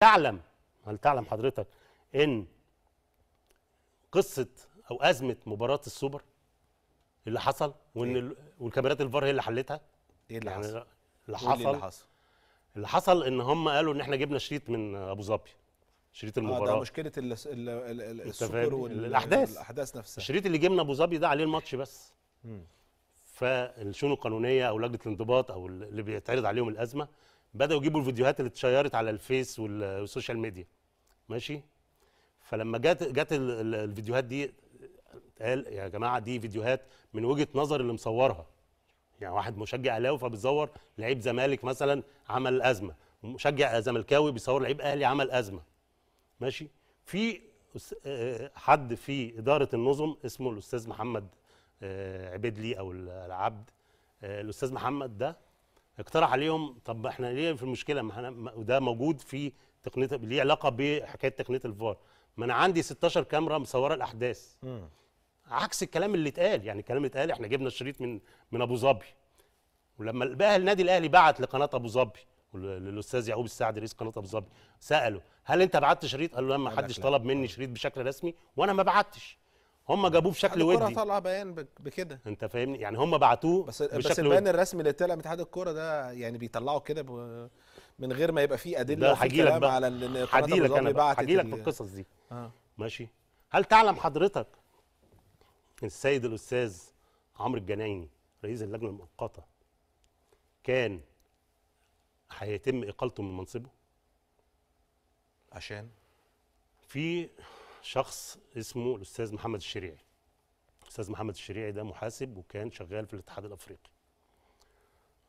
تعلم هل تعلم حضرتك ان قصه او ازمه مباراه السوبر اللي حصل وان إيه؟ والكاميرات الفار هي اللي حلتها ايه اللي يعني حصل؟ اللي حصل اللي حصل اللي حصل ان هم قالوا ان احنا جبنا شريط من ابو ظبي شريط المباراه اه ده مشكله الـ الـ الـ السوبر والاحداث الاحداث نفسها الشريط اللي جبنا ابو ظبي ده عليه الماتش بس فالشؤون القانونيه او لجنه الانضباط او اللي بيتعرض عليهم الازمه بداوا يجيبوا الفيديوهات اللي اتشيرت على الفيس والسوشيال ميديا ماشي فلما جت جت الفيديوهات دي قال يا جماعه دي فيديوهات من وجهه نظر اللي مصورها يعني واحد مشجع اهلاوي فبيصور لعيب زمالك مثلا عمل ازمه مشجع زملكاوي بيصور لعيب اهلي عمل ازمه ماشي في آه، آه، حد في اداره النظم اسمه الاستاذ محمد آه، عبيدلي او العبد الاستاذ محمد ده اقترح عليهم طب احنا ليه في المشكله ما احنا ده موجود في تقنيه ليه علاقه بحكايه تقنيه الفار ما انا عندي 16 كاميرا مصوره الاحداث مم. عكس الكلام اللي اتقال يعني الكلام اللي اتقال احنا جبنا الشريط من من ابو ظبي ولما بقى النادي الاهلي بعت لقناه ابو ظبي للاستاذ يعقوب السعد رئيس قناه ابو ظبي ساله هل انت بعت شريط قال له لا ما حدش طلب مني شريط بشكل رسمي وانا ما بعتش هم جابوه بشكل ودي الكوره طالعه بيان بكده انت فاهمني يعني هم بعتوه بس بشكل بس البيان الرسمي اللي طلع من اتحاد الكوره ده يعني بيطلعه كده ب... من غير ما يبقى فيه ادله ده كلام بقى. على ان هجيلك انا هجيلك في القصص دي آه. ماشي هل تعلم حضرتك السيد الاستاذ عمرو الجنايني رئيس اللجنه المؤقته كان هيتم اقالته من منصبه عشان في شخص اسمه الاستاذ محمد الشريعي الاستاذ محمد الشريعي ده محاسب وكان شغال في الاتحاد الافريقي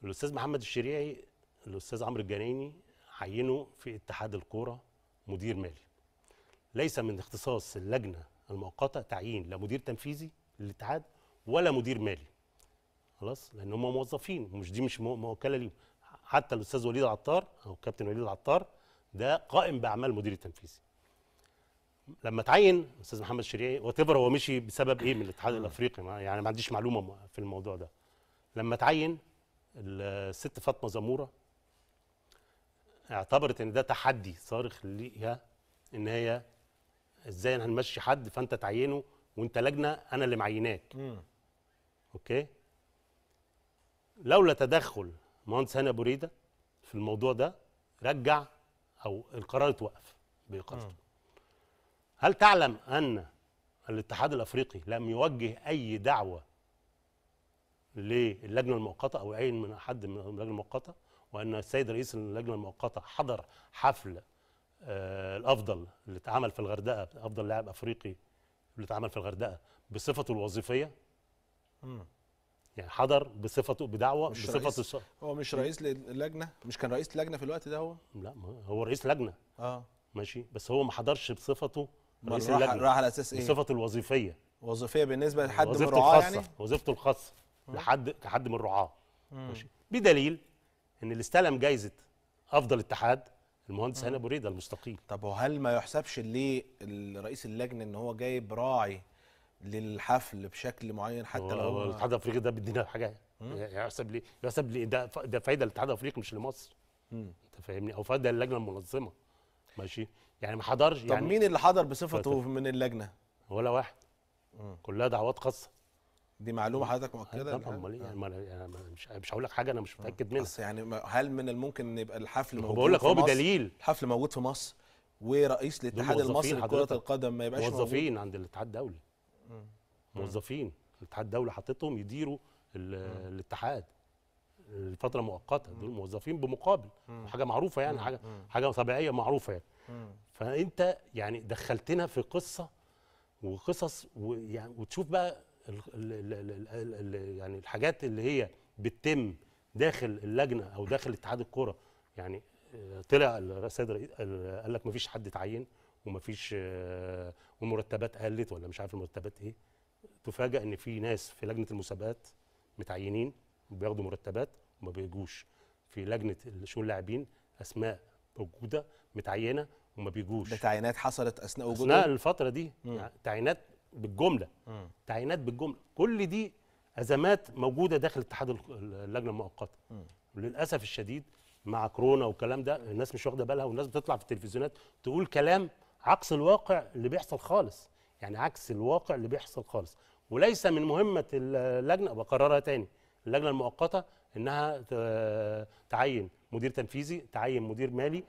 الاستاذ محمد الشريعي الاستاذ عمرو الجنايني عينه في اتحاد الكوره مدير مالي ليس من اختصاص اللجنه المؤقته تعيين لا مدير تنفيذي للاتحاد ولا مدير مالي خلاص لان هم موظفين مش دي مش موكله ليهم حتى الاستاذ وليد العطار او كابتن وليد العطار ده قائم باعمال مدير التنفيذي لما اتعين استاذ محمد شريعي وات هو مشي بسبب ايه من الاتحاد الافريقي يعني ما عنديش معلومه في الموضوع ده لما اتعين الست فاطمه زموره اعتبرت ان ده تحدي صارخ ليها ان هي ازاي هنمشي حد فانت تعينه وانت لجنه انا اللي معيناك اوكي لولا تدخل مهندس هاني ابو ريده في الموضوع ده رجع او القرار اتوقف باقامته هل تعلم أن الاتحاد الأفريقي لم يوجه أي دعوة للجنة المؤقتة أو أي من حد من اللجنة المؤقتة وأن السيد رئيس اللجنة المؤقتة حضر حفل آه، الأفضل اللي اتعمل في الغردقة أفضل لاعب أفريقي اللي اتعمل في الغردقة بصفته الوظيفية يعني حضر بصفته بدعوه مش بصفته رئيس الص... هو مش رئيس للجنه مش كان رئيس لجنه في الوقت ده هو لا هو رئيس لجنه اه ماشي بس هو ما حضرش بصفته رئيس راح اللجنه راح على اساس ايه؟ صفته الوظيفيه وظيفيه بالنسبه لحد من الرعاه يعني؟ وظيفته الخاصه لحد كحد من الرعاه ماشي بدليل ان اللي استلم جايزه افضل اتحاد المهندس هاني ابو ريده المستقيل طب وهل ما يحسبش ليه رئيس اللجنه ان هو جايب راعي للحفل بشكل معين حتى لو الاتحاد الافريقي ده بيدينا حاجه يعني يحسب ليه يحسب ليه ده ده فايده للاتحاد الافريقي مش لمصر انت فاهمني او فايده للجنه المنظمه ماشي يعني ما حضرش طب يعني مين اللي حضر بصفته من اللجنه؟ ولا واحد مم. كلها دعوات خاصه دي معلومه حضرتك مؤكده طبعا إيه؟ آه. امال ايه انا مش مش هقول لك حاجه انا مش متاكد منها بس يعني هل من الممكن ان يبقى الحفل موجود بقول لك هو بدليل الحفل موجود في مصر ورئيس الاتحاد المصري لكره القدم ما يبقاش موظفين موجود. عند الاتحاد الدولي موظفين الاتحاد الدولي حاطتهم يديروا الاتحاد لفتره مؤقته دول موظفين بمقابل حاجه معروفه يعني حاجه حاجه طبيعيه معروفه يعني فانت يعني دخلتنا في قصه وقصص ويعني وتشوف بقى الـ الـ الـ الـ الـ يعني الحاجات اللي هي بتتم داخل اللجنه او داخل اتحاد الكوره يعني آه، طلع السيد قال لك ما فيش حد اتعين وما فيش آه، والمرتبات قلت ولا مش عارف المرتبات ايه تفاجئ ان في ناس في لجنه المسابقات متعينين بياخدوا مرتبات وما بيجوش في لجنه شؤون اللاعبين اسماء موجوده متعينه وما بيجوش ده تعيينات حصلت اثناء وجوده اثناء الفتره دي تعيينات بالجمله مم. تعيينات بالجمله كل دي ازمات موجوده داخل اتحاد اللجنه المؤقته وللاسف الشديد مع كورونا والكلام ده الناس مش واخده بالها والناس بتطلع في التلفزيونات تقول كلام عكس الواقع اللي بيحصل خالص يعني عكس الواقع اللي بيحصل خالص وليس من مهمه اللجنه بكررها تاني اللجنه المؤقته انها تعين مدير تنفيذي تعين مدير مالي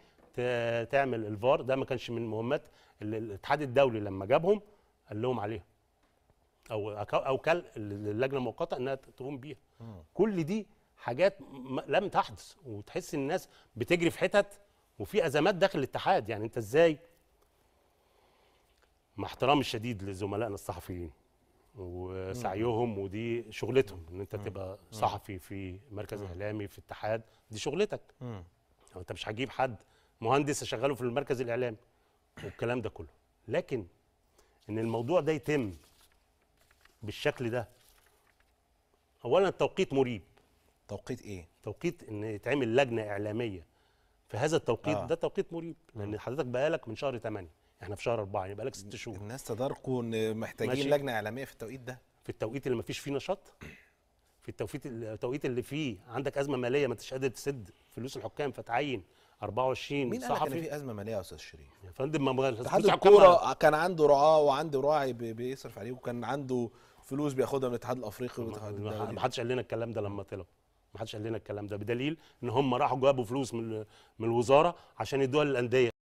تعمل الفار ده ما كانش من مهمات الاتحاد الدولي لما جابهم قال لهم عليها او او كل اللجنه المؤقته انها تقوم بيها كل دي حاجات لم تحدث وتحس الناس بتجري في حتت وفي ازمات داخل الاتحاد يعني انت ازاي مع احترامي الشديد لزملائنا الصحفيين وسعيهم ودي شغلتهم ان انت تبقى صحفي في مركز اعلامي في اتحاد دي شغلتك انت مش هتجيب حد مهندس اشغله في المركز الاعلامي والكلام ده كله لكن ان الموضوع ده يتم بالشكل ده اولا التوقيت مريب توقيت ايه توقيت ان يتعمل لجنه اعلاميه في هذا التوقيت آه. ده توقيت مريب لان آه. حضرتك بقالك من شهر 8 احنا يعني في شهر 4 يعني بقالك 6 شهور الناس تداركوا ان محتاجين ماشي. لجنه اعلاميه في التوقيت ده في التوقيت اللي ما فيش فيه نشاط في التوقيت التوقيت اللي فيه عندك ازمه ماليه ما انتش قادر تسد فلوس الحكام فتعين 24 مين صحفي مين في ازمه ماليه يا استاذ شريف يا فندم ما اتحاد الكوره كان عنده رعاه وعنده راعي بيصرف عليه وكان عنده فلوس بياخدها من الاتحاد الافريقي ما حدش قال لنا الكلام ده لما طلع ما حدش قال لنا الكلام ده بدليل ان هم راحوا جابوا فلوس من من الوزاره عشان يدوها للانديه